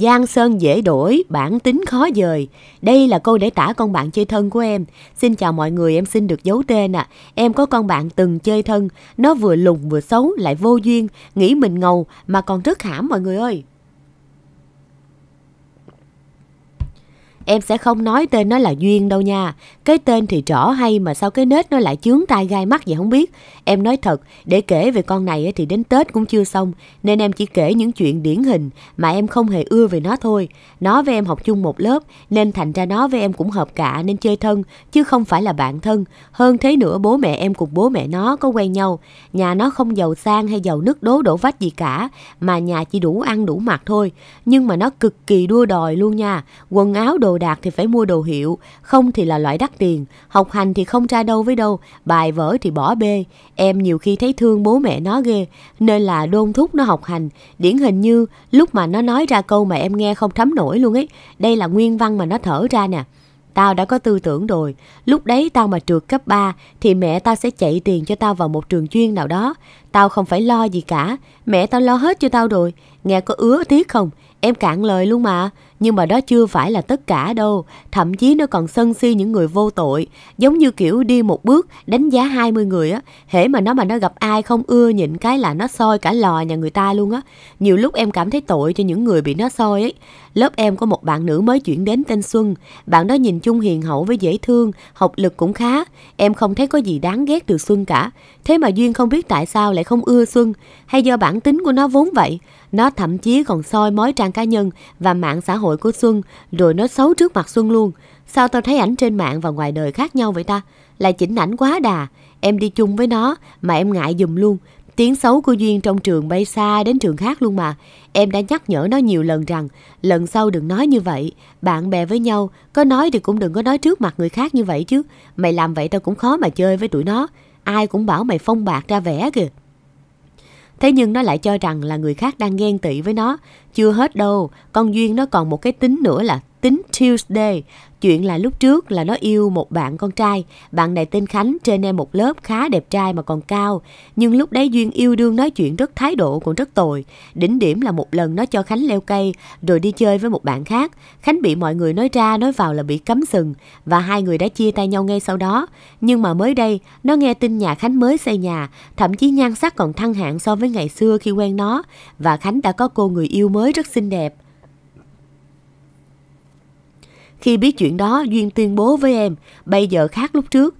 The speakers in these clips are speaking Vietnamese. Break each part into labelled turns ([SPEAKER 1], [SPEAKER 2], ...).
[SPEAKER 1] Giang sơn dễ đổi, bản tính khó dời. Đây là câu để tả con bạn chơi thân của em. Xin chào mọi người, em xin được giấu tên ạ. À. Em có con bạn từng chơi thân, nó vừa lùng vừa xấu, lại vô duyên, nghĩ mình ngầu mà còn rất hãm mọi người ơi. Em sẽ không nói tên nó là Duyên đâu nha. Cái tên thì rõ hay mà sao cái nết nó lại chướng tai gai mắt vậy không biết. Em nói thật, để kể về con này thì đến Tết cũng chưa xong, nên em chỉ kể những chuyện điển hình mà em không hề ưa về nó thôi. Nó với em học chung một lớp, nên thành ra nó với em cũng hợp cả nên chơi thân, chứ không phải là bạn thân. Hơn thế nữa bố mẹ em cùng bố mẹ nó có quen nhau. Nhà nó không giàu sang hay giàu nứt đố đổ vách gì cả, mà nhà chỉ đủ ăn đủ mặc thôi. Nhưng mà nó cực kỳ đua đòi luôn nha. Quần áo đồ đạt thì phải mua đồ hiệu, không thì là loại đắt tiền, học hành thì không ra đâu với đâu, bài vở thì bỏ bê. Em nhiều khi thấy thương bố mẹ nó ghê, nên là đôn thúc nó học hành. Điển hình như lúc mà nó nói ra câu mà em nghe không thấm nổi luôn ấy, đây là nguyên văn mà nó thở ra nè. Tao đã có tư tưởng rồi, lúc đấy tao mà trượt cấp 3 thì mẹ tao sẽ chạy tiền cho tao vào một trường chuyên nào đó. Tao không phải lo gì cả, mẹ tao lo hết cho tao rồi. Nghe có ứa tiếc không? Em cạn lời luôn mà. Nhưng mà đó chưa phải là tất cả đâu, thậm chí nó còn sân si những người vô tội, giống như kiểu đi một bước đánh giá 20 người á, hễ mà nó mà nó gặp ai không ưa nhịn cái là nó soi cả lò nhà người ta luôn á. Nhiều lúc em cảm thấy tội cho những người bị nó soi ấy. Lớp em có một bạn nữ mới chuyển đến tên Xuân. Bạn đó nhìn chung hiền hậu với dễ thương, học lực cũng khá. Em không thấy có gì đáng ghét từ Xuân cả. Thế mà Duyên không biết tại sao lại không ưa Xuân, hay do bản tính của nó vốn vậy. Nó thậm chí còn soi mối trang cá nhân và mạng xã hội của Xuân, rồi nó xấu trước mặt Xuân luôn. Sao tao thấy ảnh trên mạng và ngoài đời khác nhau vậy ta? Là chỉnh ảnh quá đà. Em đi chung với nó mà em ngại dùm luôn. Tiếng xấu của Duyên trong trường bay xa đến trường khác luôn mà. Em đã nhắc nhở nó nhiều lần rằng, lần sau đừng nói như vậy. Bạn bè với nhau, có nói thì cũng đừng có nói trước mặt người khác như vậy chứ. Mày làm vậy tao cũng khó mà chơi với tụi nó. Ai cũng bảo mày phong bạc ra vẻ kìa. Thế nhưng nó lại cho rằng là người khác đang ghen tị với nó, chưa hết đâu, con Duyên nó còn một cái tính nữa là tính Tuesday. Chuyện là lúc trước là nó yêu một bạn con trai, bạn này tên Khánh trên em một lớp khá đẹp trai mà còn cao. Nhưng lúc đấy Duyên yêu đương nói chuyện rất thái độ cũng rất tồi. Đỉnh điểm là một lần nó cho Khánh leo cây rồi đi chơi với một bạn khác. Khánh bị mọi người nói ra nói vào là bị cấm sừng và hai người đã chia tay nhau ngay sau đó. Nhưng mà mới đây nó nghe tin nhà Khánh mới xây nhà, thậm chí nhan sắc còn thăng hạng so với ngày xưa khi quen nó và Khánh đã có cô người yêu mới mới rất xinh đẹp. Khi biết chuyện đó, Duyên tuyên bố với em, bây giờ khác lúc trước.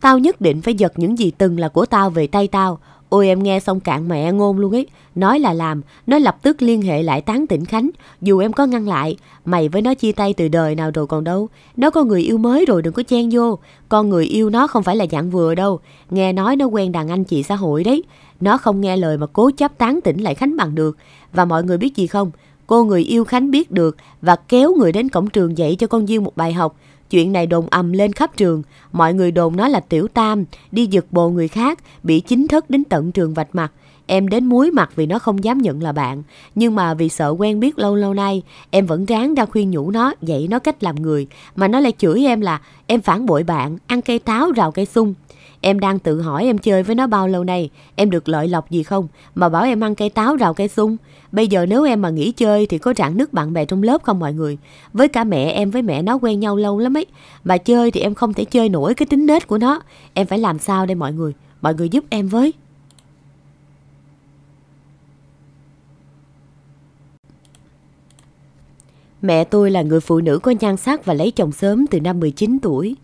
[SPEAKER 1] Tao nhất định phải giật những gì từng là của tao về tay tao, Ôi em nghe xong cạn mẹ ngôn luôn ấy. Nói là làm, nó lập tức liên hệ lại tán tỉnh Khánh. Dù em có ngăn lại, mày với nó chia tay từ đời nào rồi còn đâu. Nó có người yêu mới rồi đừng có chen vô. Con người yêu nó không phải là dạng vừa đâu. Nghe nói nó quen đàn anh chị xã hội đấy. Nó không nghe lời mà cố chấp tán tỉnh lại Khánh bằng được. Và mọi người biết gì không? Cô người yêu Khánh biết được và kéo người đến cổng trường dạy cho con Duyên một bài học. Chuyện này đồn ầm lên khắp trường, mọi người đồn nó là tiểu tam, đi giật bồ người khác, bị chính thức đến tận trường vạch mặt. Em đến muối mặt vì nó không dám nhận là bạn, nhưng mà vì sợ quen biết lâu lâu nay, em vẫn ráng ra khuyên nhủ nó, dạy nó cách làm người, mà nó lại chửi em là em phản bội bạn, ăn cây táo rào cây sung, Em đang tự hỏi em chơi với nó bao lâu nay, em được lợi lộc gì không, mà bảo em ăn cây táo rào cây sung. Bây giờ nếu em mà nghỉ chơi thì có rạn nứt bạn bè trong lớp không mọi người. Với cả mẹ em với mẹ nó quen nhau lâu lắm ấy, mà chơi thì em không thể chơi nổi cái tính nết của nó. Em phải làm sao đây mọi người, mọi người giúp em với. Mẹ tôi là người phụ nữ có nhan sắc và lấy chồng sớm từ năm 19 tuổi.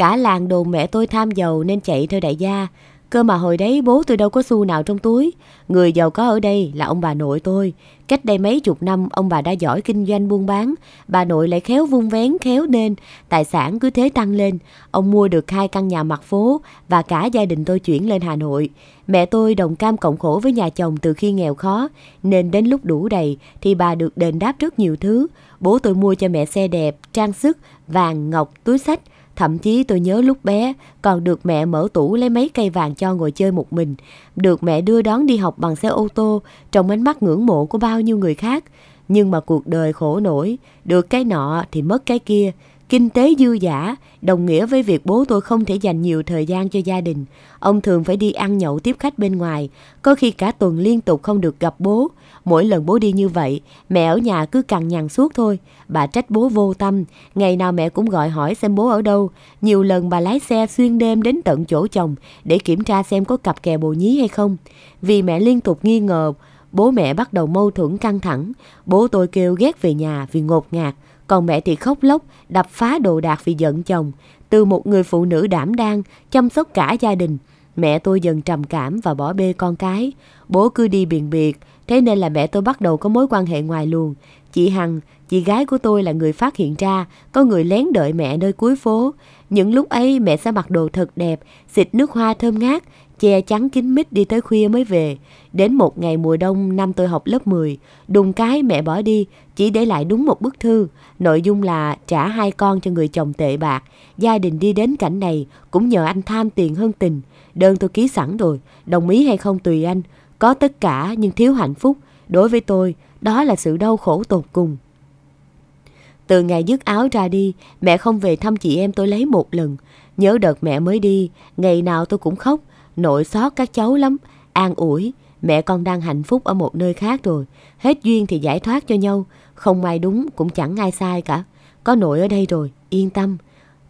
[SPEAKER 1] Cả làng đồn mẹ tôi tham giàu nên chạy theo đại gia. Cơ mà hồi đấy bố tôi đâu có xu nào trong túi. Người giàu có ở đây là ông bà nội tôi. Cách đây mấy chục năm ông bà đã giỏi kinh doanh buôn bán. Bà nội lại khéo vung vén khéo nên. Tài sản cứ thế tăng lên. Ông mua được hai căn nhà mặt phố và cả gia đình tôi chuyển lên Hà Nội. Mẹ tôi đồng cam cộng khổ với nhà chồng từ khi nghèo khó. Nên đến lúc đủ đầy thì bà được đền đáp rất nhiều thứ. Bố tôi mua cho mẹ xe đẹp, trang sức, vàng, ngọc, túi sách Thậm chí tôi nhớ lúc bé còn được mẹ mở tủ lấy mấy cây vàng cho ngồi chơi một mình, được mẹ đưa đón đi học bằng xe ô tô trong ánh mắt ngưỡng mộ của bao nhiêu người khác. Nhưng mà cuộc đời khổ nổi, được cái nọ thì mất cái kia, Kinh tế dư giả đồng nghĩa với việc bố tôi không thể dành nhiều thời gian cho gia đình. Ông thường phải đi ăn nhậu tiếp khách bên ngoài, có khi cả tuần liên tục không được gặp bố. Mỗi lần bố đi như vậy, mẹ ở nhà cứ cằn nhằn suốt thôi. Bà trách bố vô tâm, ngày nào mẹ cũng gọi hỏi xem bố ở đâu. Nhiều lần bà lái xe xuyên đêm đến tận chỗ chồng để kiểm tra xem có cặp kè bồ nhí hay không. Vì mẹ liên tục nghi ngờ, bố mẹ bắt đầu mâu thuẫn căng thẳng. Bố tôi kêu ghét về nhà vì ngột ngạt còn mẹ thì khóc lóc, đập phá đồ đạc vì giận chồng. Từ một người phụ nữ đảm đang, chăm sóc cả gia đình, mẹ tôi dần trầm cảm và bỏ bê con cái. Bố cứ đi biền biệt, thế nên là mẹ tôi bắt đầu có mối quan hệ ngoài luôn Chị Hằng, chị gái của tôi là người phát hiện ra có người lén đợi mẹ nơi cuối phố. Những lúc ấy mẹ sẽ mặc đồ thật đẹp, xịt nước hoa thơm ngát, che chắn kín mít đi tới khuya mới về. Đến một ngày mùa đông năm tôi học lớp 10, đùng cái mẹ bỏ đi, chỉ để lại đúng một bức thư. Nội dung là trả hai con cho người chồng tệ bạc. Gia đình đi đến cảnh này cũng nhờ anh tham tiền hơn tình. Đơn tôi ký sẵn rồi, đồng ý hay không tùy anh. Có tất cả nhưng thiếu hạnh phúc. Đối với tôi, đó là sự đau khổ tột cùng. Từ ngày dứt áo ra đi, mẹ không về thăm chị em tôi lấy một lần. Nhớ đợt mẹ mới đi, ngày nào tôi cũng khóc, nội xót các cháu lắm, an ủi, mẹ con đang hạnh phúc ở một nơi khác rồi, hết duyên thì giải thoát cho nhau, không ai đúng cũng chẳng ai sai cả. Có nội ở đây rồi, yên tâm.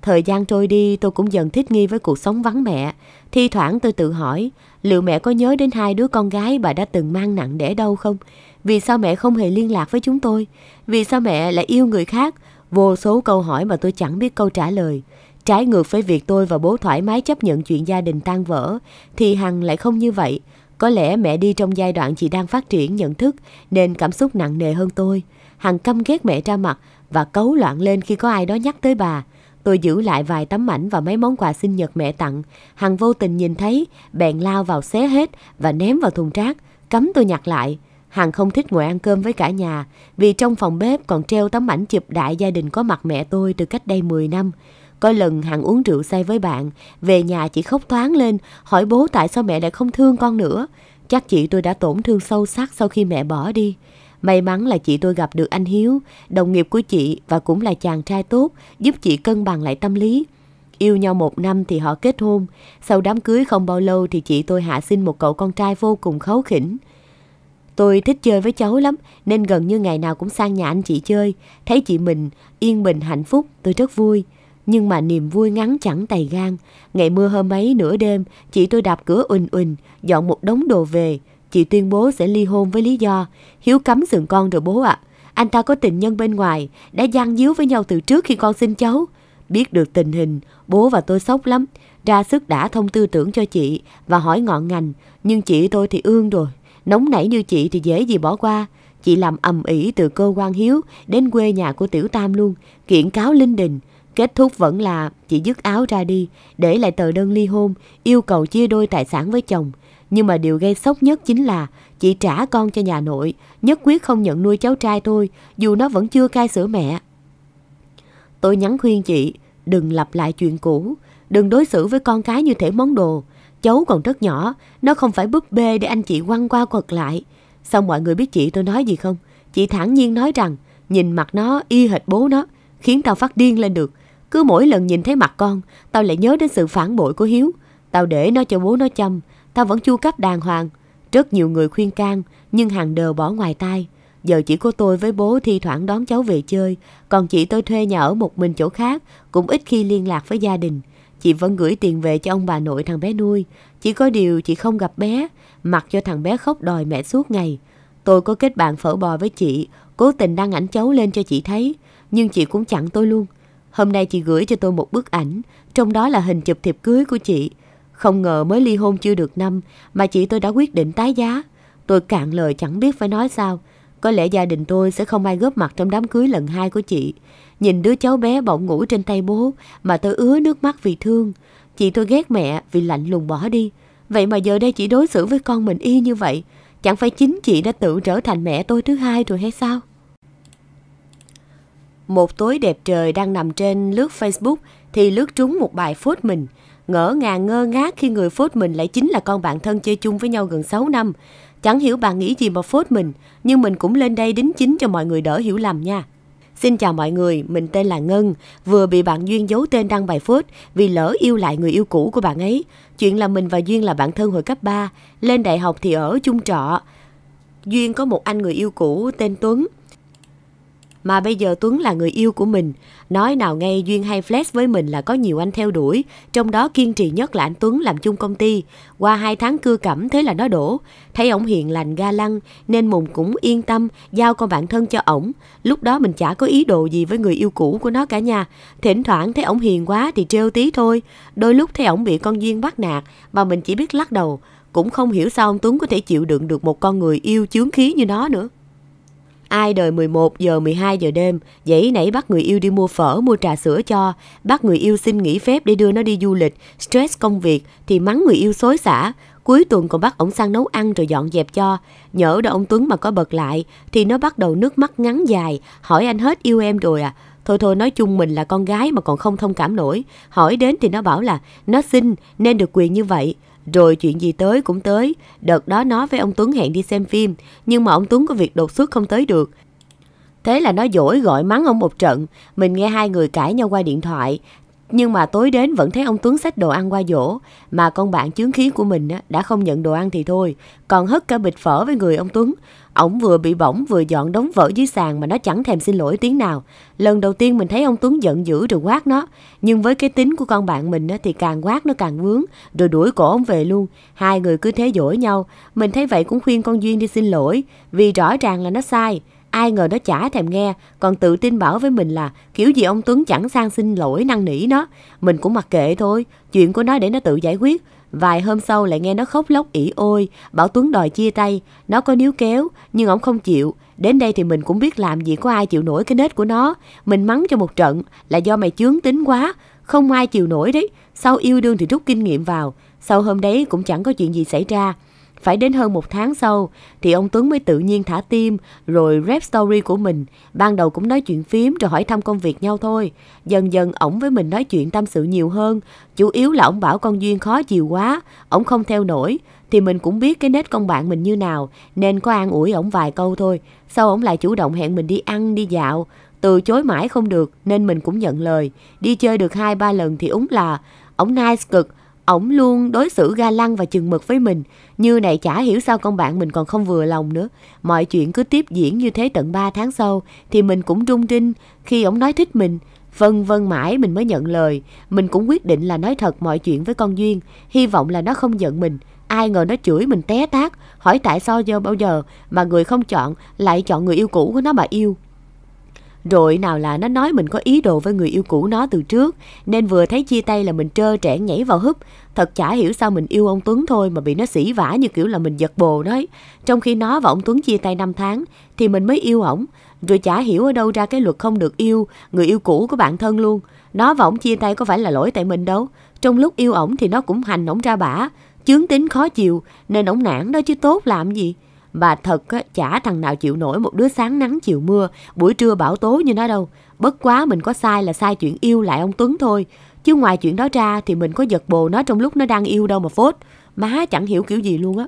[SPEAKER 1] Thời gian trôi đi tôi cũng dần thích nghi với cuộc sống vắng mẹ. Thi thoảng tôi tự hỏi liệu mẹ có nhớ đến hai đứa con gái bà đã từng mang nặng đẻ đâu không? Vì sao mẹ không hề liên lạc với chúng tôi? Vì sao mẹ lại yêu người khác? Vô số câu hỏi mà tôi chẳng biết câu trả lời. Trái ngược với việc tôi và bố thoải mái chấp nhận chuyện gia đình tan vỡ, thì Hằng lại không như vậy. Có lẽ mẹ đi trong giai đoạn chị đang phát triển nhận thức nên cảm xúc nặng nề hơn tôi. Hằng căm ghét mẹ ra mặt và cấu loạn lên khi có ai đó nhắc tới bà. Tôi giữ lại vài tấm ảnh và mấy món quà sinh nhật mẹ tặng. Hằng vô tình nhìn thấy, bèn lao vào xé hết và ném vào thùng rác. Cấm tôi nhặt lại. Hằng không thích ngồi ăn cơm với cả nhà vì trong phòng bếp còn treo tấm ảnh chụp đại gia đình có mặt mẹ tôi từ cách đây 10 năm. Có lần Hằng uống rượu say với bạn, về nhà chị khóc thoáng lên, hỏi bố tại sao mẹ lại không thương con nữa. Chắc chị tôi đã tổn thương sâu sắc sau khi mẹ bỏ đi. May mắn là chị tôi gặp được anh Hiếu, đồng nghiệp của chị và cũng là chàng trai tốt, giúp chị cân bằng lại tâm lý. Yêu nhau một năm thì họ kết hôn, sau đám cưới không bao lâu thì chị tôi hạ sinh một cậu con trai vô cùng khấu khỉnh. Tôi thích chơi với cháu lắm nên gần như ngày nào cũng sang nhà anh chị chơi. Thấy chị mình yên bình hạnh phúc, tôi rất vui. Nhưng mà niềm vui ngắn chẳng tày gan. Ngày mưa hôm ấy nửa đêm, chị tôi đạp cửa ùn ùn, dọn một đống đồ về. Chị tuyên bố sẽ ly hôn với lý do Hiếu cấm sừng con rồi bố ạ. À. Anh ta có tình nhân bên ngoài, đã gian díu với nhau từ trước khi con sinh cháu. Biết được tình hình, bố và tôi sốc lắm. Ra sức đã thông tư tưởng cho chị và hỏi ngọn ngành. Nhưng chị tôi thì ương rồi. Nóng nảy như chị thì dễ gì bỏ qua. Chị làm ầm ĩ từ cơ quan hiếu đến quê nhà của Tiểu Tam luôn, kiện cáo Linh Đình. Kết thúc vẫn là chị dứt áo ra đi, để lại tờ đơn ly hôn, yêu cầu chia đôi tài sản với chồng. Nhưng mà điều gây sốc nhất chính là chị trả con cho nhà nội, nhất quyết không nhận nuôi cháu trai tôi, dù nó vẫn chưa cai sữa mẹ. Tôi nhắn khuyên chị, đừng lặp lại chuyện cũ, đừng đối xử với con cái như thể món đồ. Cháu còn rất nhỏ, nó không phải búp bê để anh chị quăng qua quật lại. Xong mọi người biết chị tôi nói gì không? Chị thản nhiên nói rằng, nhìn mặt nó y hệt bố nó, khiến tao phát điên lên được. Cứ mỗi lần nhìn thấy mặt con, tao lại nhớ đến sự phản bội của Hiếu. Tao để nó cho bố nó chăm, tao vẫn chu cấp đàng hoàng. Rất nhiều người khuyên can, nhưng hàng đều bỏ ngoài tai. Giờ chỉ có tôi với bố thi thoảng đón cháu về chơi, còn chị tôi thuê nhà ở một mình chỗ khác, cũng ít khi liên lạc với gia đình. Chị vẫn gửi tiền về cho ông bà nội thằng bé nuôi. Chỉ có điều chị không gặp bé, mặc cho thằng bé khóc đòi mẹ suốt ngày. Tôi có kết bạn phở bò với chị, cố tình đăng ảnh cháu lên cho chị thấy, nhưng chị cũng chặn tôi luôn. Hôm nay chị gửi cho tôi một bức ảnh, trong đó là hình chụp thiệp cưới của chị. Không ngờ mới ly hôn chưa được năm mà chị tôi đã quyết định tái giá. Tôi cạn lời chẳng biết phải nói sao. Có lẽ gia đình tôi sẽ không ai góp mặt trong đám cưới lần hai của chị. Nhìn đứa cháu bé bỗng ngủ trên tay bố mà tôi ứa nước mắt vì thương. Chị tôi ghét mẹ vì lạnh lùng bỏ đi. Vậy mà giờ đây chị đối xử với con mình y như vậy. Chẳng phải chính chị đã tự trở thành mẹ tôi thứ hai rồi hay sao? một tối đẹp trời đang nằm trên lướt Facebook thì lướt trúng một bài phốt mình. Ngỡ ngàng ngơ ngác khi người phốt mình lại chính là con bạn thân chơi chung với nhau gần 6 năm. Chẳng hiểu bạn nghĩ gì mà phốt mình, nhưng mình cũng lên đây đính chính cho mọi người đỡ hiểu lầm nha. Xin chào mọi người, mình tên là Ngân, vừa bị bạn Duyên giấu tên đăng bài phốt vì lỡ yêu lại người yêu cũ của bạn ấy. Chuyện là mình và Duyên là bạn thân hồi cấp 3, lên đại học thì ở chung trọ. Duyên có một anh người yêu cũ tên Tuấn, mà bây giờ Tuấn là người yêu của mình, nói nào ngay Duyên hay flex với mình là có nhiều anh theo đuổi, trong đó kiên trì nhất là anh Tuấn làm chung công ty. Qua hai tháng cưa cẩm thế là nó đổ, thấy ổng hiền lành ga lăng nên Mùng cũng yên tâm giao con bạn thân cho ổng. Lúc đó mình chả có ý đồ gì với người yêu cũ của nó cả nhà, thỉnh thoảng thấy ổng hiền quá thì trêu tí thôi. Đôi lúc thấy ổng bị con Duyên bắt nạt mà mình chỉ biết lắc đầu, cũng không hiểu sao ông Tuấn có thể chịu đựng được một con người yêu chướng khí như nó nữa. Ai đời 11 giờ 12 giờ đêm, dãy nãy bắt người yêu đi mua phở, mua trà sữa cho, bắt người yêu xin nghỉ phép để đưa nó đi du lịch, stress công việc thì mắng người yêu xối xả, cuối tuần còn bắt ổng sang nấu ăn rồi dọn dẹp cho. Nhỡ đó ông Tuấn mà có bật lại thì nó bắt đầu nước mắt ngắn dài, hỏi anh hết yêu em rồi à. Thôi thôi nói chung mình là con gái mà còn không thông cảm nổi. Hỏi đến thì nó bảo là nó xin nên được quyền như vậy. Rồi chuyện gì tới cũng tới, đợt đó nó với ông Tuấn hẹn đi xem phim, nhưng mà ông Tuấn có việc đột xuất không tới được. Thế là nó dỗi gọi mắng ông một trận, mình nghe hai người cãi nhau qua điện thoại, nhưng mà tối đến vẫn thấy ông Tuấn xách đồ ăn qua dỗ, mà con bạn chướng khí của mình đã không nhận đồ ăn thì thôi, còn hất cả bịch phở với người ông Tuấn. Ổng vừa bị bỏng vừa dọn đống vỡ dưới sàn mà nó chẳng thèm xin lỗi tiếng nào. Lần đầu tiên mình thấy ông Tuấn giận dữ rồi quát nó, nhưng với cái tính của con bạn mình thì càng quát nó càng vướng, rồi đuổi cổ ông về luôn. Hai người cứ thế dỗi nhau, mình thấy vậy cũng khuyên con Duyên đi xin lỗi, vì rõ ràng là nó sai. Ai ngờ nó chả thèm nghe, còn tự tin bảo với mình là kiểu gì ông Tuấn chẳng sang xin lỗi năn nỉ nó. Mình cũng mặc kệ thôi, chuyện của nó để nó tự giải quyết. Vài hôm sau lại nghe nó khóc lóc ỉ ôi, bảo Tuấn đòi chia tay. Nó có níu kéo, nhưng ông không chịu. Đến đây thì mình cũng biết làm gì có ai chịu nổi cái nết của nó. Mình mắng cho một trận là do mày chướng tính quá, không ai chịu nổi đấy. Sau yêu đương thì rút kinh nghiệm vào, sau hôm đấy cũng chẳng có chuyện gì xảy ra. Phải đến hơn một tháng sau thì ông Tuấn mới tự nhiên thả tim rồi rep story của mình. Ban đầu cũng nói chuyện phím rồi hỏi thăm công việc nhau thôi. Dần dần ổng với mình nói chuyện tâm sự nhiều hơn. Chủ yếu là ổng bảo con Duyên khó chịu quá, ổng không theo nổi. Thì mình cũng biết cái nết con bạn mình như nào nên có an ủi ổng vài câu thôi. Sau ổng lại chủ động hẹn mình đi ăn, đi dạo. Từ chối mãi không được nên mình cũng nhận lời. Đi chơi được hai ba lần thì úng là ổng nice cực ổng luôn đối xử ga lăng và chừng mực với mình. Như này chả hiểu sao con bạn mình còn không vừa lòng nữa. Mọi chuyện cứ tiếp diễn như thế tận 3 tháng sau thì mình cũng rung rinh khi ổng nói thích mình. Vân vân mãi mình mới nhận lời. Mình cũng quyết định là nói thật mọi chuyện với con Duyên. Hy vọng là nó không giận mình. Ai ngờ nó chửi mình té tát, hỏi tại sao giờ bao giờ mà người không chọn lại chọn người yêu cũ của nó mà yêu. Rồi nào là nó nói mình có ý đồ với người yêu cũ nó từ trước, nên vừa thấy chia tay là mình trơ trẽn nhảy vào húp. Thật chả hiểu sao mình yêu ông Tuấn thôi mà bị nó sỉ vả như kiểu là mình giật bồ đấy. Trong khi nó và ông Tuấn chia tay 5 tháng thì mình mới yêu ổng. Rồi chả hiểu ở đâu ra cái luật không được yêu, người yêu cũ của bạn thân luôn. Nó và ổng chia tay có phải là lỗi tại mình đâu. Trong lúc yêu ổng thì nó cũng hành ổng ra bả, chướng tính khó chịu nên ổng nản đó chứ tốt làm gì. Và thật chả thằng nào chịu nổi một đứa sáng nắng chiều mưa, buổi trưa bão tố như nó đâu. Bất quá mình có sai là sai chuyện yêu lại ông Tuấn thôi. Chứ ngoài chuyện đó ra thì mình có giật bồ nó trong lúc nó đang yêu đâu mà phốt. Má chẳng hiểu kiểu gì luôn á.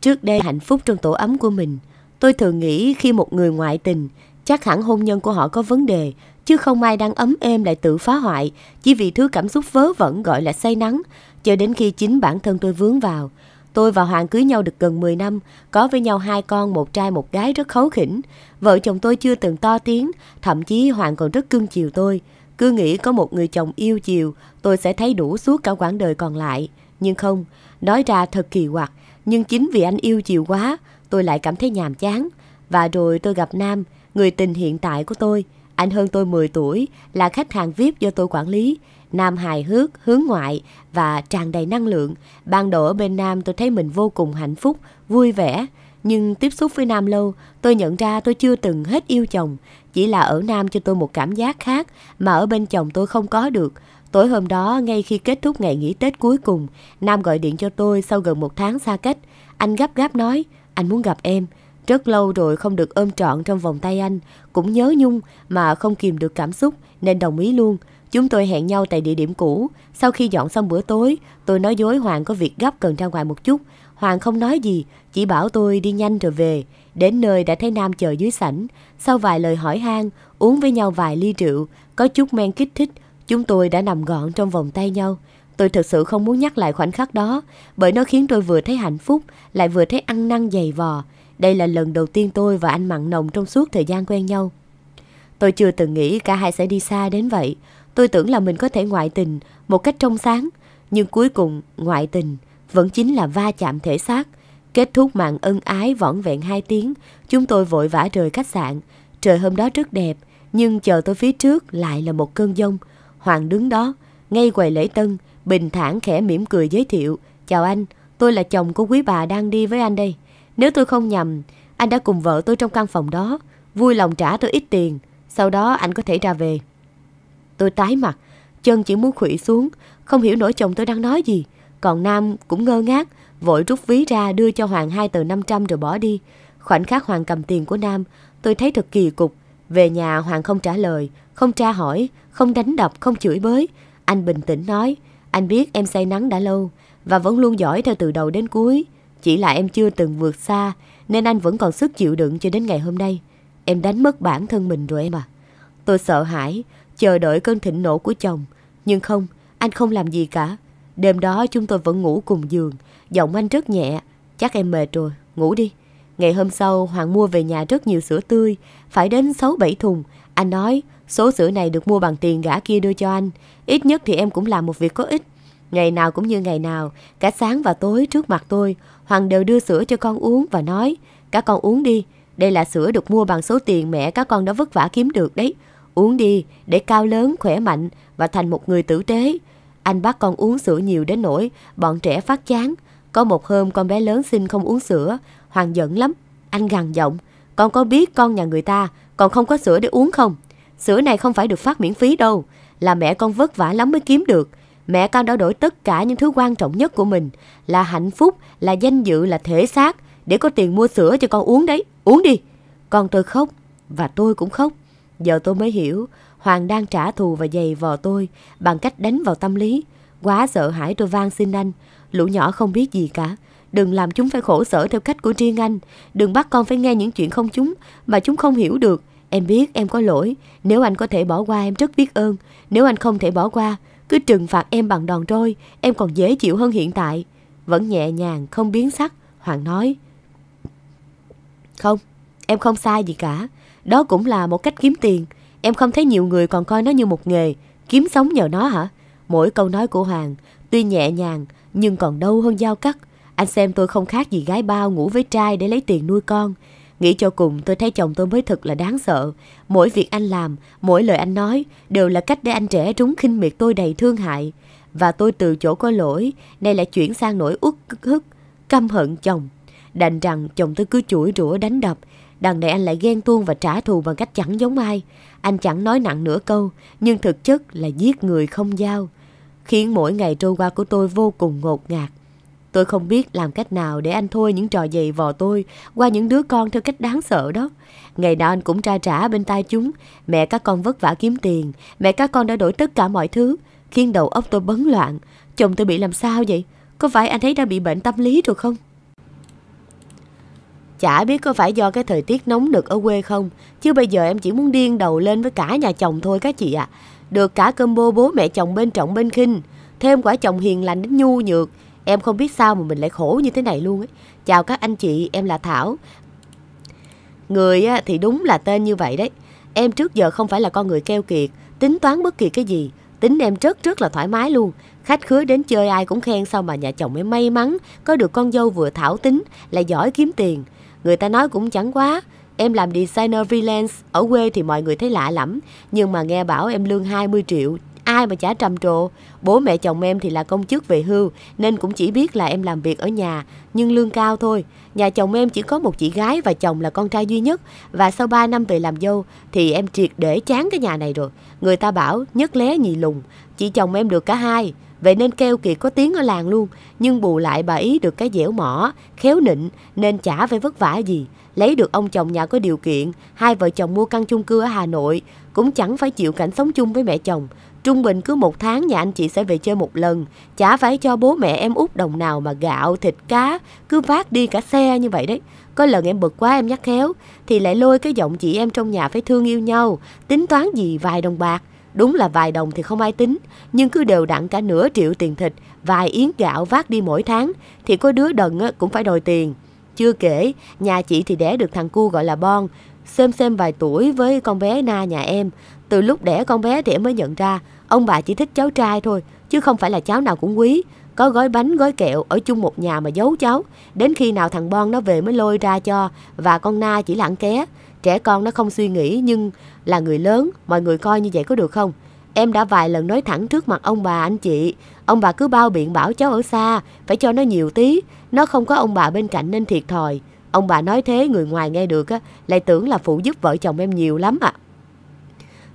[SPEAKER 1] Trước đây hạnh phúc trong tổ ấm của mình, tôi thường nghĩ khi một người ngoại tình, chắc hẳn hôn nhân của họ có vấn đề, chứ không ai đang ấm êm lại tự phá hoại chỉ vì thứ cảm xúc vớ vẩn gọi là say nắng, cho đến khi chính bản thân tôi vướng vào. Tôi và Hoàng cưới nhau được gần 10 năm, có với nhau hai con, một trai một gái rất khấu khỉnh. Vợ chồng tôi chưa từng to tiếng, thậm chí Hoàng còn rất cưng chiều tôi. Cứ nghĩ có một người chồng yêu chiều, tôi sẽ thấy đủ suốt cả quãng đời còn lại. Nhưng không, nói ra thật kỳ quặc, nhưng chính vì anh yêu chiều quá, tôi lại cảm thấy nhàm chán. Và rồi tôi gặp Nam, người tình hiện tại của tôi. Anh hơn tôi 10 tuổi, là khách hàng VIP do tôi quản lý. Nam hài hước, hướng ngoại và tràn đầy năng lượng. Ban đầu ở bên Nam tôi thấy mình vô cùng hạnh phúc, vui vẻ. Nhưng tiếp xúc với Nam lâu, tôi nhận ra tôi chưa từng hết yêu chồng. Chỉ là ở Nam cho tôi một cảm giác khác mà ở bên chồng tôi không có được. Tối hôm đó, ngay khi kết thúc ngày nghỉ Tết cuối cùng, Nam gọi điện cho tôi sau gần một tháng xa cách. Anh gấp gáp nói, anh muốn gặp em. Rất lâu rồi không được ôm trọn trong vòng tay anh, cũng nhớ Nhung mà không kìm được cảm xúc nên đồng ý luôn. Chúng tôi hẹn nhau tại địa điểm cũ. Sau khi dọn xong bữa tối, tôi nói dối Hoàng có việc gấp cần ra ngoài một chút. Hoàng không nói gì, chỉ bảo tôi đi nhanh rồi về. Đến nơi đã thấy Nam chờ dưới sảnh. Sau vài lời hỏi han, uống với nhau vài ly rượu, có chút men kích thích, chúng tôi đã nằm gọn trong vòng tay nhau. Tôi thật sự không muốn nhắc lại khoảnh khắc đó, bởi nó khiến tôi vừa thấy hạnh phúc, lại vừa thấy ăn năn dày vò. Đây là lần đầu tiên tôi và anh Mặn Nồng trong suốt thời gian quen nhau. Tôi chưa từng nghĩ cả hai sẽ đi xa đến vậy. Tôi tưởng là mình có thể ngoại tình một cách trong sáng, nhưng cuối cùng ngoại tình vẫn chính là va chạm thể xác. Kết thúc mạng ân ái vỏn vẹn hai tiếng, chúng tôi vội vã rời khách sạn. Trời hôm đó rất đẹp, nhưng chờ tôi phía trước lại là một cơn giông. Hoàng đứng đó, ngay quầy lễ tân, bình thản khẽ mỉm cười giới thiệu. Chào anh, tôi là chồng của quý bà đang đi với anh đây. Nếu tôi không nhầm, anh đã cùng vợ tôi trong căn phòng đó. Vui lòng trả tôi ít tiền, sau đó anh có thể ra về. Tôi tái mặt, chân chỉ muốn khủy xuống, không hiểu nổi chồng tôi đang nói gì. Còn Nam cũng ngơ ngác, vội rút ví ra đưa cho Hoàng hai tờ 500 rồi bỏ đi. Khoảnh khắc Hoàng cầm tiền của Nam, tôi thấy thật kỳ cục. Về nhà Hoàng không trả lời, không tra hỏi, không đánh đập, không chửi bới. Anh bình tĩnh nói, anh biết em say nắng đã lâu và vẫn luôn giỏi theo từ đầu đến cuối. Chỉ là em chưa từng vượt xa nên anh vẫn còn sức chịu đựng cho đến ngày hôm nay. Em đánh mất bản thân mình rồi em à. Tôi sợ hãi, chờ đợi cơn thịnh nộ của chồng. Nhưng không, anh không làm gì cả. Đêm đó chúng tôi vẫn ngủ cùng giường. Giọng anh rất nhẹ. Chắc em mệt rồi, ngủ đi. Ngày hôm sau, Hoàng mua về nhà rất nhiều sữa tươi, phải đến 6-7 thùng. Anh nói, số sữa này được mua bằng tiền gã kia đưa cho anh. Ít nhất thì em cũng làm một việc có ích. Ngày nào cũng như ngày nào, cả sáng và tối trước mặt tôi, Hoàng đều đưa sữa cho con uống và nói, các con uống đi, đây là sữa được mua bằng số tiền mẹ các con đã vất vả kiếm được đấy. Uống đi để cao lớn, khỏe mạnh và thành một người tử tế. Anh bắt con uống sữa nhiều đến nỗi bọn trẻ phát chán. Có một hôm con bé lớn xin không uống sữa, Hoàng giận lắm. Anh gằn giọng, con có biết con nhà người ta còn không có sữa để uống không? Sữa này không phải được phát miễn phí đâu, là mẹ con vất vả lắm mới kiếm được. Mẹ con đã đổi tất cả những thứ quan trọng nhất của mình là hạnh phúc, là danh dự, là thể xác để có tiền mua sữa cho con uống đấy. Uống đi. Con tôi khóc và tôi cũng khóc. Giờ tôi mới hiểu, Hoàng đang trả thù và giày vò tôi bằng cách đánh vào tâm lý. Quá sợ hãi tôi van xin anh, lũ nhỏ không biết gì cả. Đừng làm chúng phải khổ sở theo cách của riêng anh. Đừng bắt con phải nghe những chuyện không chúng mà chúng không hiểu được. Em biết em có lỗi. Nếu anh có thể bỏ qua em rất biết ơn. Nếu anh không thể bỏ qua, cứ trừng phạt em bằng đòn roi. Em còn dễ chịu hơn hiện tại. Vẫn nhẹ nhàng, không biến sắc. Hoàng nói. Không, em không sai gì cả. Đó cũng là một cách kiếm tiền. Em không thấy nhiều người còn coi nó như một nghề, kiếm sống nhờ nó hả? Mỗi câu nói của Hoàng, tuy nhẹ nhàng, nhưng còn đâu hơn dao cắt. Anh xem tôi không khác gì gái bao ngủ với trai để lấy tiền nuôi con. Nghĩ cho cùng tôi thấy chồng tôi mới thật là đáng sợ. Mỗi việc anh làm, mỗi lời anh nói đều là cách để anh trẻ trúng khinh miệt tôi đầy thương hại. Và tôi từ chỗ có lỗi, nay lại chuyển sang nỗi uất hức căm hận chồng. Đành rằng chồng tôi cứ chủi rủa đánh đập, Đằng này anh lại ghen tuông và trả thù bằng cách chẳng giống ai. Anh chẳng nói nặng nửa câu, nhưng thực chất là giết người không giao. Khiến mỗi ngày trôi qua của tôi vô cùng ngột ngạt. Tôi không biết làm cách nào để anh thôi những trò dày vò tôi qua những đứa con theo cách đáng sợ đó. Ngày nào anh cũng tra trả bên tai chúng. Mẹ các con vất vả kiếm tiền. Mẹ các con đã đổi tất cả mọi thứ. Khiến đầu óc tôi bấn loạn. Chồng tôi bị làm sao vậy? Có phải anh ấy đã bị bệnh tâm lý rồi không? Chả biết có phải do cái thời tiết nóng nực ở quê không, chứ bây giờ em chỉ muốn điên đầu lên với cả nhà chồng thôi các chị ạ. À. Được cả combo bố mẹ chồng bên trọng bên khinh, thêm quả chồng hiền lành đến nhu nhược. Em không biết sao mà mình lại khổ như thế này luôn ấy. Chào các anh chị, em là Thảo. Người thì đúng là tên như vậy đấy. Em trước giờ không phải là con người keo kiệt, tính toán bất kỳ cái gì. Tính em rất rất là thoải mái luôn. Khách khứa đến chơi ai cũng khen sao mà nhà chồng em may mắn, có được con dâu vừa thảo tính, lại giỏi kiếm tiền. Người ta nói cũng chẳng quá, em làm designer freelance, ở quê thì mọi người thấy lạ lắm, nhưng mà nghe bảo em lương 20 triệu, ai mà chả trầm trồ. Bố mẹ chồng em thì là công chức về hưu, nên cũng chỉ biết là em làm việc ở nhà, nhưng lương cao thôi. Nhà chồng em chỉ có một chị gái và chồng là con trai duy nhất, và sau 3 năm về làm dâu thì em triệt để chán cái nhà này rồi. Người ta bảo nhất lé nhị lùng, chị chồng em được cả hai, Vậy nên keo kiệt có tiếng ở làng luôn, nhưng bù lại bà ý được cái dẻo mỏ, khéo nịnh nên chả phải vất vả gì. Lấy được ông chồng nhà có điều kiện, hai vợ chồng mua căn chung cư ở Hà Nội, cũng chẳng phải chịu cảnh sống chung với mẹ chồng. Trung bình cứ một tháng nhà anh chị sẽ về chơi một lần, chả phải cho bố mẹ em út đồng nào mà gạo, thịt cá, cứ vác đi cả xe như vậy đấy. Có lần em bực quá em nhắc khéo, thì lại lôi cái giọng chị em trong nhà phải thương yêu nhau, tính toán gì vài đồng bạc. Đúng là vài đồng thì không ai tính, nhưng cứ đều đặn cả nửa triệu tiền thịt, vài yến gạo vác đi mỗi tháng, thì có đứa đần cũng phải đòi tiền. Chưa kể, nhà chị thì đẻ được thằng cu gọi là Bon, xem xem vài tuổi với con bé Na nhà em. Từ lúc đẻ con bé thì em mới nhận ra, ông bà chỉ thích cháu trai thôi, chứ không phải là cháu nào cũng quý. Có gói bánh, gói kẹo ở chung một nhà mà giấu cháu. Đến khi nào thằng Bon nó về mới lôi ra cho và con Na chỉ là ké. Trẻ con nó không suy nghĩ nhưng là người lớn, mọi người coi như vậy có được không? Em đã vài lần nói thẳng trước mặt ông bà anh chị, ông bà cứ bao biện bảo cháu ở xa, phải cho nó nhiều tí, nó không có ông bà bên cạnh nên thiệt thòi. Ông bà nói thế người ngoài nghe được á, lại tưởng là phụ giúp vợ chồng em nhiều lắm ạ. À.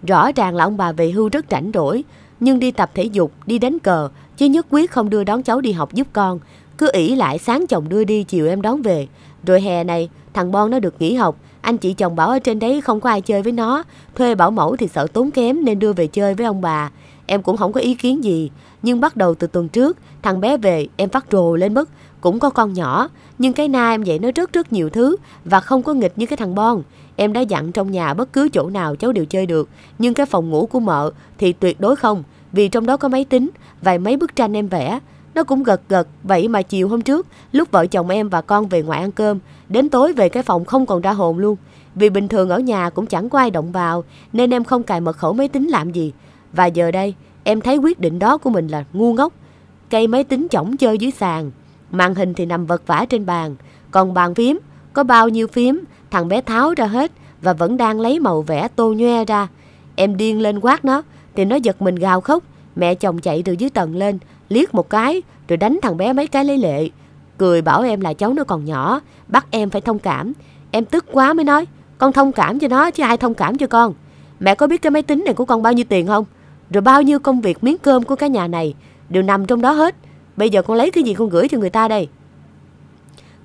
[SPEAKER 1] Rõ ràng là ông bà về hưu rất rảnh rỗi, nhưng đi tập thể dục, đi đánh cờ chứ nhất quyết không đưa đón cháu đi học giúp con. Cứ ỷ lại sáng chồng đưa đi chiều em đón về. Rồi hè này, thằng Bon nó được nghỉ học. Anh chị chồng bảo ở trên đấy không có ai chơi với nó. Thuê bảo mẫu thì sợ tốn kém nên đưa về chơi với ông bà. Em cũng không có ý kiến gì. Nhưng bắt đầu từ tuần trước, thằng bé về em phát rồ lên mất. Cũng có con nhỏ. Nhưng cái na em dạy nó rất rất nhiều thứ và không có nghịch như cái thằng Bon. Em đã dặn trong nhà bất cứ chỗ nào cháu đều chơi được. Nhưng cái phòng ngủ của mợ thì tuyệt đối không vì trong đó có máy tính, vài mấy bức tranh em vẽ. Nó cũng gật gật, vậy mà chiều hôm trước, lúc vợ chồng em và con về ngoại ăn cơm, đến tối về cái phòng không còn ra hồn luôn. Vì bình thường ở nhà cũng chẳng có ai động vào, nên em không cài mật khẩu máy tính làm gì. Và giờ đây, em thấy quyết định đó của mình là ngu ngốc. Cây máy tính chỏng chơi dưới sàn, màn hình thì nằm vật vã trên bàn. Còn bàn phím, có bao nhiêu phím, thằng bé tháo ra hết và vẫn đang lấy màu vẽ tô nhoe ra. Em điên lên quát nó, thì nó giật mình gào khóc. Mẹ chồng chạy từ dưới tầng lên, liếc một cái, rồi đánh thằng bé mấy cái lấy lệ. Cười bảo em là cháu nó còn nhỏ, bắt em phải thông cảm. Em tức quá mới nói, con thông cảm cho nó chứ ai thông cảm cho con. Mẹ có biết cái máy tính này của con bao nhiêu tiền không? Rồi bao nhiêu công việc miếng cơm của cái nhà này đều nằm trong đó hết. Bây giờ con lấy cái gì con gửi cho người ta đây?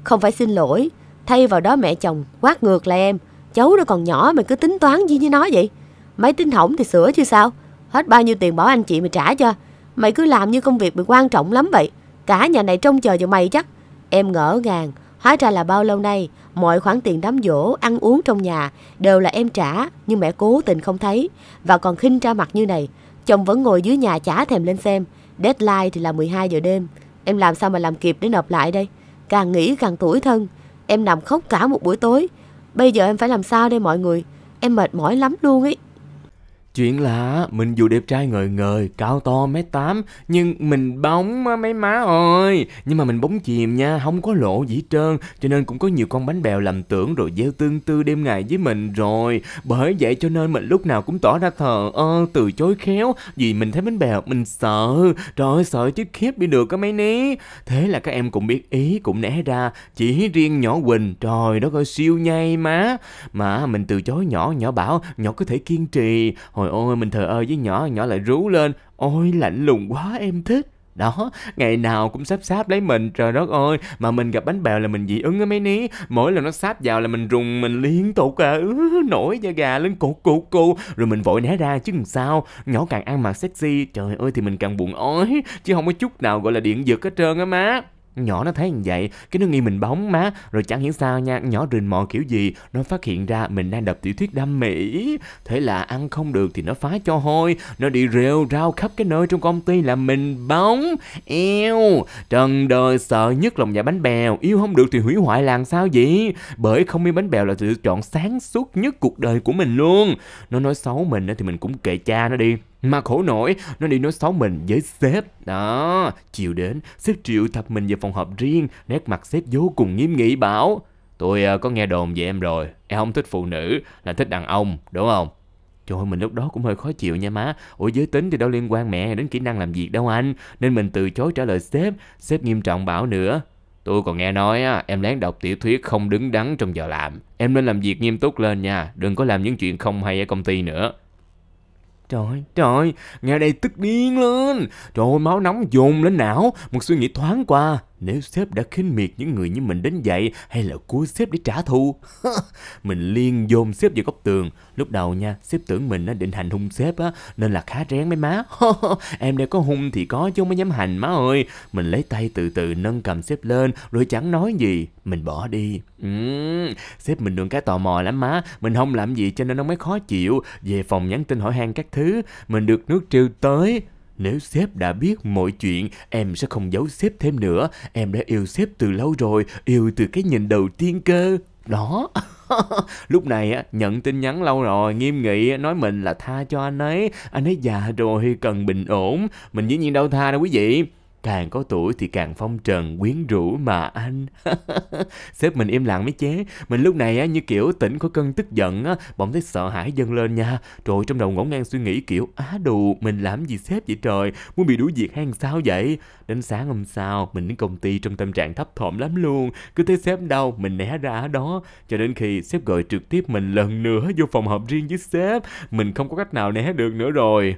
[SPEAKER 1] Không phải xin lỗi, thay vào đó mẹ chồng quát ngược lại em. Cháu nó còn nhỏ mà cứ tính toán gì với nó vậy? Máy tính hỏng thì sửa chứ sao? Hết bao nhiêu tiền bảo anh chị mày trả cho. Mày cứ làm như công việc mày quan trọng lắm vậy. Cả nhà này trông chờ vào mày chắc. Em ngỡ ngàng, hóa ra là bao lâu nay, mọi khoản tiền đám dỗ, ăn uống trong nhà đều là em trả, nhưng mẹ cố tình không thấy và còn khinh ra mặt như này. Chồng vẫn ngồi dưới nhà chả thèm lên xem. Deadline thì là 12 giờ đêm. Em làm sao mà làm kịp để nộp lại đây? Càng nghĩ càng tủi thân. Em nằm khóc cả một buổi tối. Bây giờ em phải làm sao đây mọi người? Em mệt mỏi lắm luôn ấy.
[SPEAKER 2] Chuyện là mình dù đẹp trai ngời ngời, cao to mét tám, nhưng mình bóng á mấy má ơi. Nhưng mà mình bóng chìm nha, không có lỗ gì trơn, cho nên cũng có nhiều con bánh bèo lầm tưởng rồi gieo tương tư đêm ngày với mình rồi. Bởi vậy cho nên mình lúc nào cũng tỏ ra thờ ơ, từ chối khéo, vì mình thấy bánh bèo mình sợ. Trời ơi, sợ chứ khiếp đi được á mấy ní. Thế là các em cũng biết ý, cũng né ra, chỉ riêng nhỏ Quỳnh, trời đó coi siêu nhây má. Mà mình từ chối nhỏ, nhỏ bảo, nhỏ có thể kiên trì. Hồi Hồi ôi mình thờ ơ với nhỏ, nhỏ lại rú lên. Ôi lạnh lùng quá em thích. Đó, ngày nào cũng sắp sáp lấy mình, trời đất ơi, mà mình gặp bánh bèo là mình dị ứng á mấy ní, mỗi lần nó sáp vào là mình rùng mình liên tục à, ừ, nổi da gà lên cục cục cục, rồi mình vội né ra chứ làm sao, nhỏ càng ăn mặc sexy, trời ơi thì mình càng buồn ói, chứ không có chút nào gọi là điện giật hết trơn á má. Nhỏ nó thấy như vậy, cái nó nghi mình bóng má, rồi chẳng hiểu sao nha, nhỏ rình mò kiểu gì, nó phát hiện ra mình đang đọc tiểu thuyết đam mỹ. Thế là ăn không được thì nó phá cho hôi, nó đi rêu rao khắp cái nơi trong công ty là mình bóng. yêu trần đời sợ nhất lòng dạ bánh bèo, yêu không được thì hủy hoại làng sao vậy? Bởi không yêu bánh bèo là lựa chọn sáng suốt nhất cuộc đời của mình luôn. Nó nói xấu mình thì mình cũng kệ cha nó đi mà khổ nổi, nó đi nói xấu mình với sếp. Đó, chiều đến, sếp triệu thập mình vào phòng họp riêng, nét mặt sếp vô cùng nghiêm nghị bảo. Tôi à, có nghe đồn về em rồi, em không thích phụ nữ, là thích đàn ông, đúng không? Trời ơi, mình lúc đó cũng hơi khó chịu nha má. Ủa giới tính thì đâu liên quan mẹ đến kỹ năng làm việc đâu anh. Nên mình từ chối trả lời sếp, sếp nghiêm trọng bảo nữa. Tôi còn nghe nói á, em lén đọc tiểu thuyết không đứng đắn trong giờ làm. Em nên làm việc nghiêm túc lên nha, đừng có làm những chuyện không hay ở công ty nữa. Trời trời nghe đây tức điên lên. Trời ơi, máu nóng dồn lên não, một suy nghĩ thoáng qua, nếu sếp đã khinh miệt những người như mình đến vậy hay là cua sếp để trả thù? mình liên dồn sếp vào góc tường. Lúc đầu nha, sếp tưởng mình đã định hành hung sếp á, nên là khá rén mấy má. em đây có hung thì có chứ không mới dám hành má ơi. Mình lấy tay từ từ nâng cầm sếp lên rồi chẳng nói gì. Mình bỏ đi. sếp mình đường cái tò mò lắm má. Mình không làm gì cho nên nó mới khó chịu. Về phòng nhắn tin hỏi han các thứ. Mình được nước trêu tới. Nếu sếp đã biết mọi chuyện, em sẽ không giấu sếp thêm nữa. Em đã yêu sếp từ lâu rồi, yêu từ cái nhìn đầu tiên cơ. Đó. Lúc này nhận tin nhắn lâu rồi, nghiêm nghị nói mình là tha cho anh ấy. Anh ấy già rồi, cần bình ổn. Mình dĩ nhiên đâu tha đâu quý vị. Càng có tuổi thì càng phong trần quyến rũ mà anh Sếp mình im lặng mấy chế Mình lúc này á, như kiểu tỉnh có cơn tức giận á Bỗng thấy sợ hãi dâng lên nha rồi trong đầu ngổn ngang suy nghĩ kiểu Á đù mình làm gì sếp vậy trời Muốn bị đuổi việc hay sao vậy Đến sáng hôm sau mình đến công ty trong tâm trạng thấp thỏm lắm luôn Cứ thấy sếp đâu mình né ra ở đó Cho đến khi sếp gọi trực tiếp mình lần nữa vô phòng họp riêng với sếp Mình không có cách nào né được nữa rồi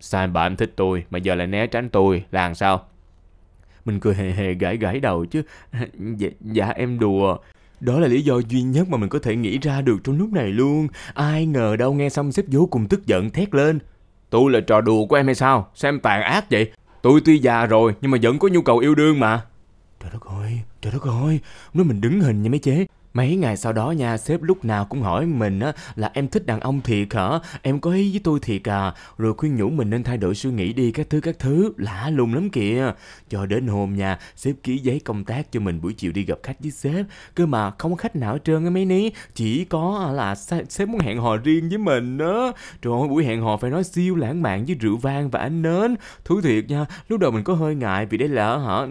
[SPEAKER 2] Sao bà em thích tôi mà giờ lại né tránh tôi là làm sao? Mình cười hề hề gãi gãi đầu chứ dạ, dạ em đùa đó là lý do duy nhất mà mình có thể nghĩ ra được trong lúc này luôn. Ai ngờ đâu nghe xong sếp vô cùng tức giận thét lên. Tôi là trò đùa của em hay sao? Sao em tàn ác vậy? Tôi tuy già rồi nhưng mà vẫn có nhu cầu yêu đương mà. Trời đất ơi, trời đất ơi, nó mình đứng hình như mấy chế. Mấy ngày sau đó nha, sếp lúc nào cũng hỏi mình á, là em thích đàn ông thiệt hả? Em có ý với tôi thiệt à? Rồi khuyên nhủ mình nên thay đổi suy nghĩ đi các thứ các thứ, lạ lùng lắm kìa. Cho đến hôm nha, sếp ký giấy công tác cho mình buổi chiều đi gặp khách với sếp. Cơ mà không có khách nào hết trơn á mấy ní, chỉ có à, là sếp muốn hẹn hò riêng với mình đó. Trời ơi, buổi hẹn hò phải nói siêu lãng mạn với rượu vang và ánh nến. Thú thiệt nha, lúc đầu mình có hơi ngại vì đây là hả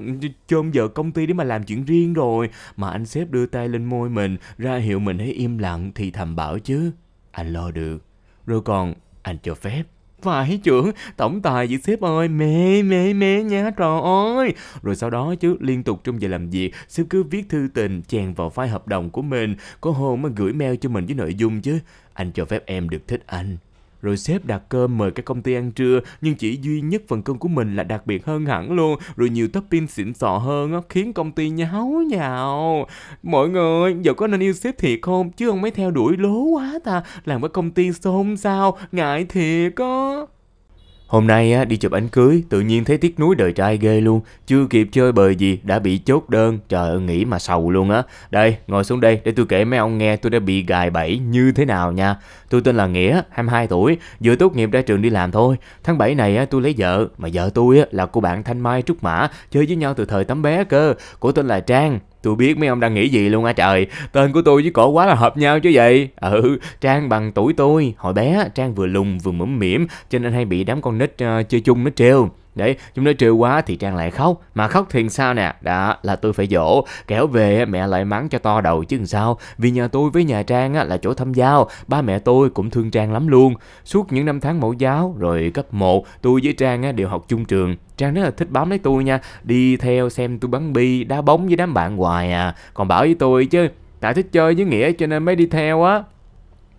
[SPEAKER 2] chôm giờ công ty để mà làm chuyện riêng rồi. Mà anh sếp đưa tay lên môi mình, ra hiệu mình hãy im lặng thì thầm bảo chứ. Anh lo được. Rồi còn, anh cho phép. Phải trưởng, tổng tài vậy sếp ơi, mê mê mê nha trời ơi. Rồi sau đó chứ liên tục trong giờ làm việc, sếp cứ viết thư tình chèn vào file hợp đồng của mình, có hôm mới gửi mail cho mình với nội dung chứ. Anh cho phép em được thích anh, rồi sếp đặt cơm mời các công ty ăn trưa, nhưng chỉ duy nhất phần cơm của mình là đặc biệt hơn hẳn luôn, rồi nhiều topping xịn sò hơn á, khiến công ty nháo nhào. Mọi người, giờ có nên yêu sếp thiệt không? Chứ không mấy theo đuổi lố quá ta, làm cái công ty xôn xao, ngại thiệt á. Hôm nay á, đi chụp ảnh cưới, tự nhiên thấy tiếc núi đời trai ghê luôn. Chưa kịp chơi bời gì, đã bị chốt đơn. Trời ơi, nghĩ mà sầu luôn á. Đây, ngồi xuống đây để tôi kể mấy ông nghe tôi đã bị gài bẫy như thế nào nha. Tôi tên là Nghĩa, 22 tuổi, vừa tốt nghiệp ra trường đi làm thôi. Tháng 7 này á, tôi lấy vợ, mà vợ tôi á, là cô bạn Thanh Mai Trúc Mã, chơi với nhau từ thời tấm bé cơ. Cô tên là Trang, Tôi biết mấy ông đang nghĩ gì luôn á à, trời Tên của tôi với cổ quá là hợp nhau chứ vậy Ừ Trang bằng tuổi tôi Hồi bé Trang vừa lùng vừa mũm mỉm Cho nên hay bị đám con nít uh, chơi chung nó trêu Đấy, chúng nó trêu quá thì Trang lại khóc, mà khóc thì sao nè, đó là tôi phải dỗ, kéo về mẹ lại mắng cho to đầu chứ làm sao, vì nhà tôi với nhà Trang là chỗ thâm giao, ba mẹ tôi cũng thương Trang lắm luôn. Suốt những năm tháng mẫu giáo, rồi cấp 1, tôi với Trang đều học chung trường, Trang rất là thích bám lấy tôi nha, đi theo xem tôi bắn bi, đá bóng với đám bạn hoài à, còn bảo với tôi chứ, tại thích chơi với Nghĩa cho nên mới đi theo á.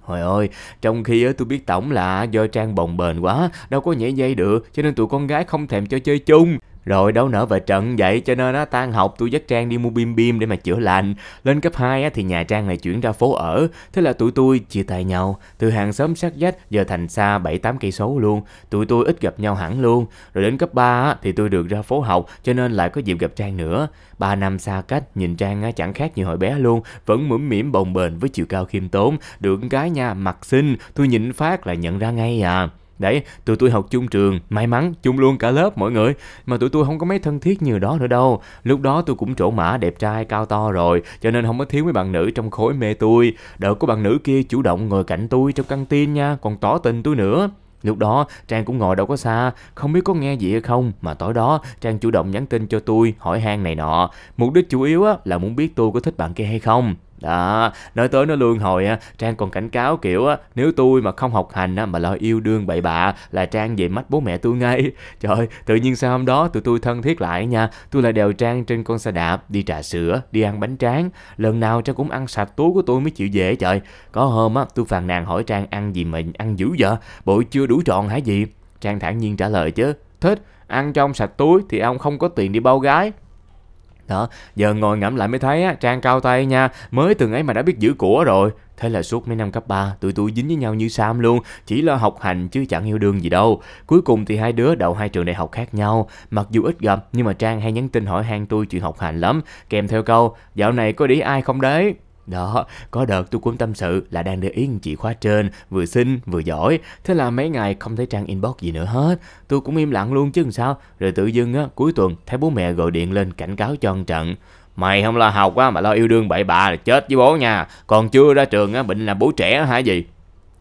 [SPEAKER 2] Hồi ơi, trong khi á, tôi biết tổng là do Trang bồng bềnh quá, đâu có nhảy dây được, cho nên tụi con gái không thèm cho chơi chung. Rồi đâu nở vợ trận vậy cho nên á, tan học tôi dắt Trang đi mua bim bim để mà chữa lành. Lên cấp 2 á, thì nhà Trang lại chuyển ra phố ở, thế là tụi tôi chia tay nhau. Từ hàng xóm sát dách giờ thành xa bảy tám cây số luôn, tụi tôi ít gặp nhau hẳn luôn. Rồi đến cấp 3 á, thì tôi được ra phố học cho nên lại có dịp gặp Trang nữa. ba năm xa cách, nhìn Trang á, chẳng khác như hồi bé luôn, vẫn mũm mỉm bồng bềnh với chiều cao khiêm tốn. Được cái nha, mặt xinh, tôi nhìn phát là nhận ra ngay à. Đấy, tụi tôi học chung trường, may mắn, chung luôn cả lớp mọi người. Mà tụi tôi không có mấy thân thiết như đó nữa đâu. Lúc đó tôi cũng trổ mã đẹp trai cao to rồi, cho nên không có thiếu mấy bạn nữ trong khối mê tôi. Đợt có bạn nữ kia chủ động ngồi cạnh tôi trong căng tin nha, còn tỏ tình tôi nữa. Lúc đó Trang cũng ngồi đâu có xa, không biết có nghe gì hay không mà tối đó Trang chủ động nhắn tin cho tôi hỏi han này nọ. Mục đích chủ yếu á, là muốn biết tôi có thích bạn kia hay không. Đó, nói tới nó luôn hồi á, Trang còn cảnh cáo kiểu á, nếu tôi mà không học hành á, mà lo yêu đương bậy bạ là Trang về mắt bố mẹ tôi ngay. Trời ơi, tự nhiên sau hôm đó tụi tôi thân thiết lại nha, tôi lại đèo Trang trên con xe đạp, đi trà sữa, đi ăn bánh tráng. Lần nào Trang cũng ăn sạch túi của tôi mới chịu về trời. Có hôm á, tôi phàn nàn hỏi Trang ăn gì mà ăn dữ vậy, bộ chưa đủ tròn hả gì? Trang thản nhiên trả lời chứ, thích, ăn trong sạch túi thì ông không có tiền đi bao gái đó giờ ngồi ngẫm lại mới thấy á trang cao tay nha mới từng ấy mà đã biết giữ của rồi Thế là suốt mấy năm cấp 3, tụi tôi dính với nhau như Sam luôn, chỉ là học hành chứ chẳng yêu đương gì đâu. Cuối cùng thì hai đứa đậu hai trường đại học khác nhau, mặc dù ít gặp nhưng mà Trang hay nhắn tin hỏi han tôi chuyện học hành lắm, kèm theo câu, dạo này có đi ai không đấy? Đó, có đợt tôi cũng tâm sự là đang để ý chị khóa trên, vừa xinh, vừa giỏi. Thế là mấy ngày không thấy trang inbox gì nữa hết. Tôi cũng im lặng luôn chứ sao. Rồi tự dưng á, cuối tuần thấy bố mẹ gọi điện lên cảnh cáo cho ăn trận. Mày không lo học á, mà lo yêu đương bậy bạ là chết với bố nha. Còn chưa ra trường á, bệnh là bố trẻ hả gì?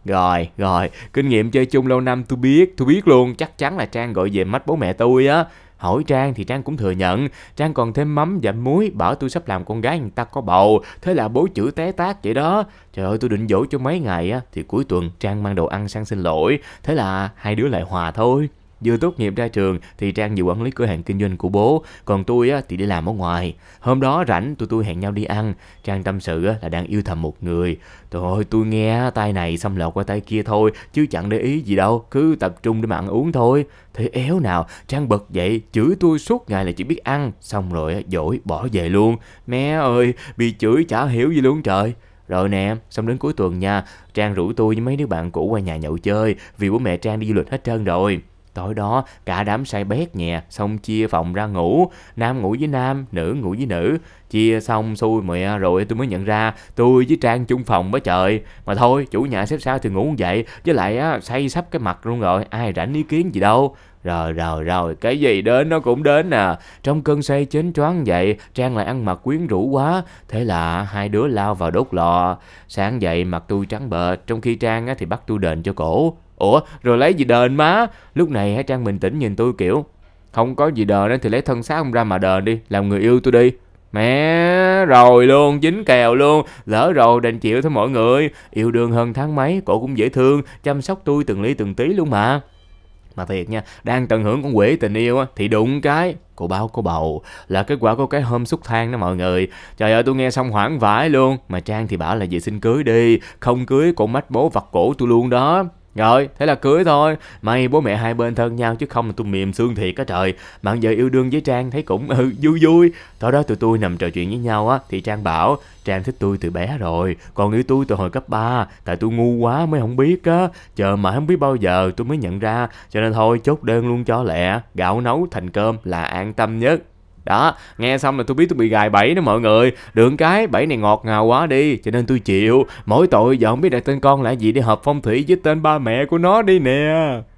[SPEAKER 2] Rồi, rồi, kinh nghiệm chơi chung lâu năm tôi biết, tôi biết luôn, chắc chắn là Trang gọi về mắt bố mẹ tôi á. Hỏi Trang thì Trang cũng thừa nhận, Trang còn thêm mắm và muối bảo tôi sắp làm con gái người ta có bầu, thế là bố chữ té tát vậy đó. Trời ơi tôi định dỗ cho mấy ngày á, thì cuối tuần Trang mang đồ ăn sang xin lỗi, thế là hai đứa lại hòa thôi. Vừa tốt nghiệp ra trường thì Trang vừa quản lý cửa hàng kinh doanh của bố, còn tôi á, thì đi làm ở ngoài. Hôm đó rảnh tụi tôi hẹn nhau đi ăn, Trang tâm sự á, là đang yêu thầm một người. Trời ơi, tôi nghe tay này xâm lọt qua tay kia thôi, chứ chẳng để ý gì đâu, cứ tập trung để mà ăn uống thôi. Thế éo nào, Trang bật dậy, chửi tôi suốt ngày là chỉ biết ăn, xong rồi dỗi bỏ về luôn. Mẹ ơi, bị chửi chả hiểu gì luôn trời. Rồi nè, xong đến cuối tuần nha, Trang rủ tôi với mấy đứa bạn cũ qua nhà nhậu chơi vì bố mẹ Trang đi du lịch hết trơn rồi. Tối đó, cả đám say bét nhè, xong chia phòng ra ngủ. Nam ngủ với nam, nữ ngủ với nữ. Chia xong xui mẹ rồi tôi mới nhận ra tôi với Trang chung phòng với trời. Mà thôi, chủ nhà xếp sao thì ngủ như vậy. Với lại á, say sắp cái mặt luôn rồi, ai rảnh ý kiến gì đâu. Rồi rồi rồi, cái gì đến nó cũng đến nè. À. Trong cơn say chến choáng vậy, Trang lại ăn mặc quyến rũ quá. Thế là hai đứa lao vào đốt lò. Sáng dậy mặt tôi trắng bệ, trong khi Trang á, thì bắt tôi đền cho cổ ủa rồi lấy gì đền má lúc này hả trang bình tĩnh nhìn tôi kiểu không có gì đền thì lấy thân xác ông ra mà đền đi làm người yêu tôi đi Mẹ rồi luôn, dính kèo luôn, lỡ rồi đành chịu thôi mọi người. Yêu đương hơn tháng mấy, cổ cũng dễ thương, chăm sóc tôi từng ly từng tí luôn mà. Mà thiệt nha, đang tận hưởng con quỷ tình yêu á, thì đụng cái, cô báo cô bầu. Là kết quả của cái hôm xúc thang đó mọi người. Trời ơi tôi nghe xong hoảng vãi luôn, mà Trang thì bảo là về xin cưới đi, không cưới cổ mách bố vặt cổ tôi luôn đó. Rồi, thế là cưới thôi. May bố mẹ hai bên thân nhau chứ không là tôi mềm xương thiệt á trời. Bạn giờ yêu đương với Trang thấy cũng ừ, vui vui. Tối đó tụi tôi nằm trò chuyện với nhau á, thì Trang bảo Trang thích tôi từ bé rồi, còn yêu tôi từ hồi cấp 3, tại tôi ngu quá mới không biết á. Chờ mà không biết bao giờ tôi mới nhận ra, cho nên thôi chốt đơn luôn cho lẹ, gạo nấu thành cơm là an tâm nhất đó nghe xong là tôi biết tôi bị gài bẫy đó mọi người đường cái bẫy này ngọt ngào quá đi cho nên tôi chịu mỗi tội giờ không biết đặt tên con là gì để hợp phong thủy với tên ba mẹ của nó đi nè